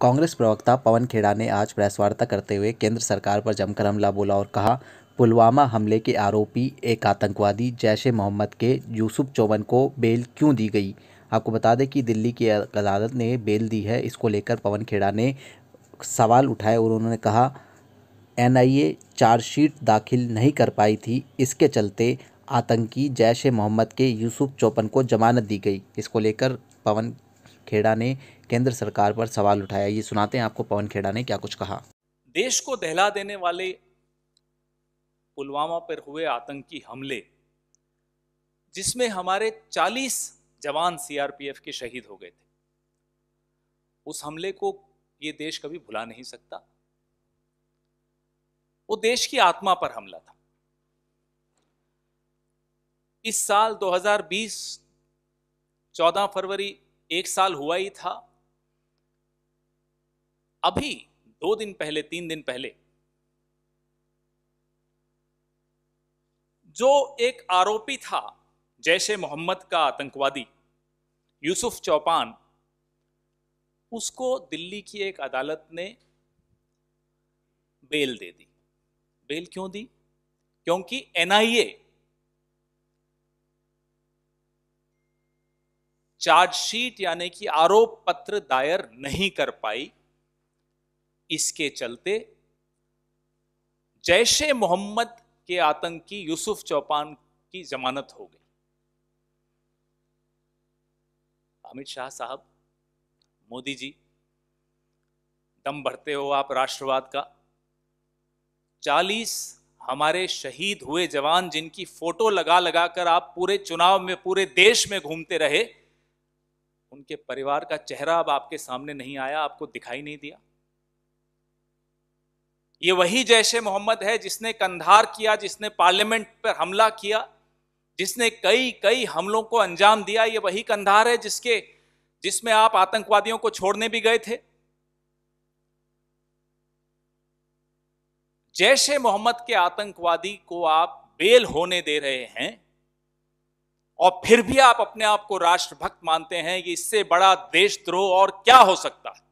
कांग्रेस प्रवक्ता पवन खेड़ा ने आज प्रेस वार्ता करते हुए केंद्र सरकार पर जमकर हमला बोला और कहा पुलवामा हमले के आरोपी एक आतंकवादी जैश ए मोहम्मद के यूसुफ चौवन को बेल क्यों दी गई आपको बता दें कि दिल्ली की अदालत ने बेल दी है इसको लेकर पवन खेड़ा ने सवाल उठाए और उन्होंने कहा एनआईए चार्जशीट दाखिल नहीं कर पाई थी इसके चलते आतंकी जैश ए मोहम्मद के यूसुफ चौपन को जमानत दी गई इसको लेकर पवन खेड़ा ने केंद्र सरकार पर सवाल उठाया ये सुनाते हैं आपको पवन खेड़ा ने क्या कुछ कहा देश को दहला देने वाले पुलवामा पर हुए आतंकी हमले जिसमें हमारे 40 जवान सीआरपीएफ के शहीद हो गए थे उस हमले को ये देश कभी भुला नहीं सकता वो देश की आत्मा पर हमला था इस साल 2020 14 फरवरी एक साल हुआ ही था अभी दो दिन पहले तीन दिन पहले जो एक आरोपी था जैश ए मोहम्मद का आतंकवादी यूसुफ चौपान उसको दिल्ली की एक अदालत ने बेल दे दी बेल क्यों दी क्योंकि एनआईए चार्जशीट यानी कि आरोप पत्र दायर नहीं कर पाई इसके चलते जैश ए मोहम्मद के आतंकी यूसुफ चौपान की जमानत हो गई अमित शाह साहब मोदी जी दम भरते हो आप राष्ट्रवाद का चालीस हमारे शहीद हुए जवान जिनकी फोटो लगा लगा कर आप पूरे चुनाव में पूरे देश में घूमते रहे उनके परिवार का चेहरा अब आपके सामने नहीं आया आपको दिखाई नहीं दिया ये वही जैश मोहम्मद है जिसने कंधार किया जिसने पार्लियामेंट पर हमला किया जिसने कई कई हमलों को अंजाम दिया ये वही कंधार है जिसके जिसमें आप आतंकवादियों को छोड़ने भी गए थे जैश मोहम्मद के आतंकवादी को आप बेल होने दे रहे हैं और फिर भी आप अपने आप को राष्ट्रभक्त मानते हैं कि इससे बड़ा देशद्रोह और क्या हो सकता है